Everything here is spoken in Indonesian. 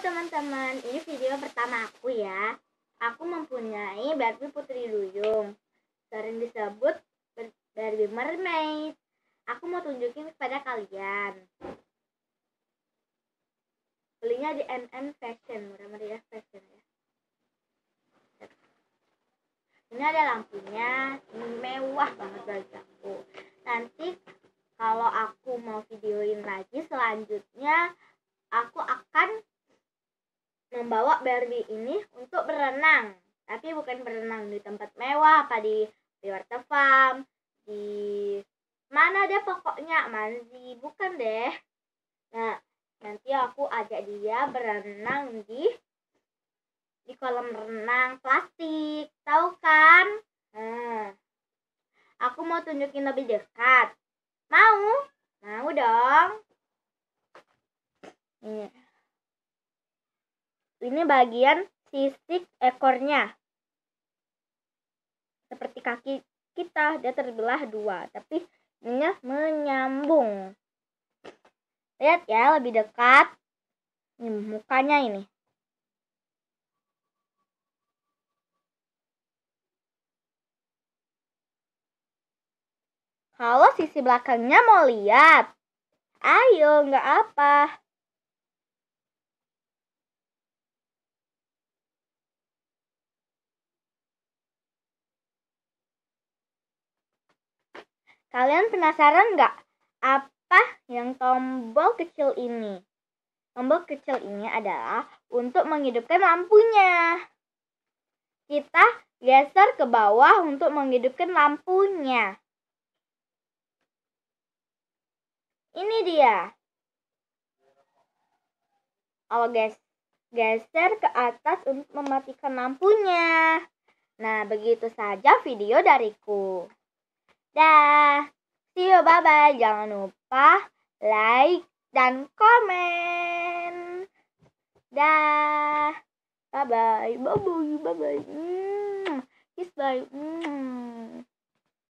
teman-teman, ini video pertama aku ya. Aku mempunyai Barbie Putri Duyung, sering disebut Barbie Mermaid. Aku mau tunjukin kepada kalian. Belinya di NN Fashion, murah meriah fashion ya. Ini ada lampunya, ini mewah banget bagi aku. Nanti kalau aku mau videoin lagi selanjutnya, aku akan membawa Barbie ini untuk berenang. Tapi bukan berenang di tempat mewah, apa di Water Farm, di mana deh pokoknya Manzi, bukan deh. Nah, nanti aku ajak dia berenang di di kolam renang plastik, tahu kan? Nah, aku mau tunjukin lebih dekat. Mau? Mau dong. Ini. Iya. Ini bagian sisik ekornya. Seperti kaki kita, dia terbelah dua, tapi ininya menyambung. Lihat ya, lebih dekat. Ini mukanya ini. Kalau sisi belakangnya mau lihat, ayo nggak apa. Kalian penasaran nggak apa yang tombol kecil ini? Tombol kecil ini adalah untuk menghidupkan lampunya. Kita geser ke bawah untuk menghidupkan lampunya. Ini dia. Kalau guys, geser ke atas untuk mematikan lampunya. Nah, begitu saja video dariku. Dah. See you, bye-bye. Jangan lupa like dan komen. Dah. Bye-bye. Bye-bye. Bye-bye. hmm, Kiss bye. Hmm.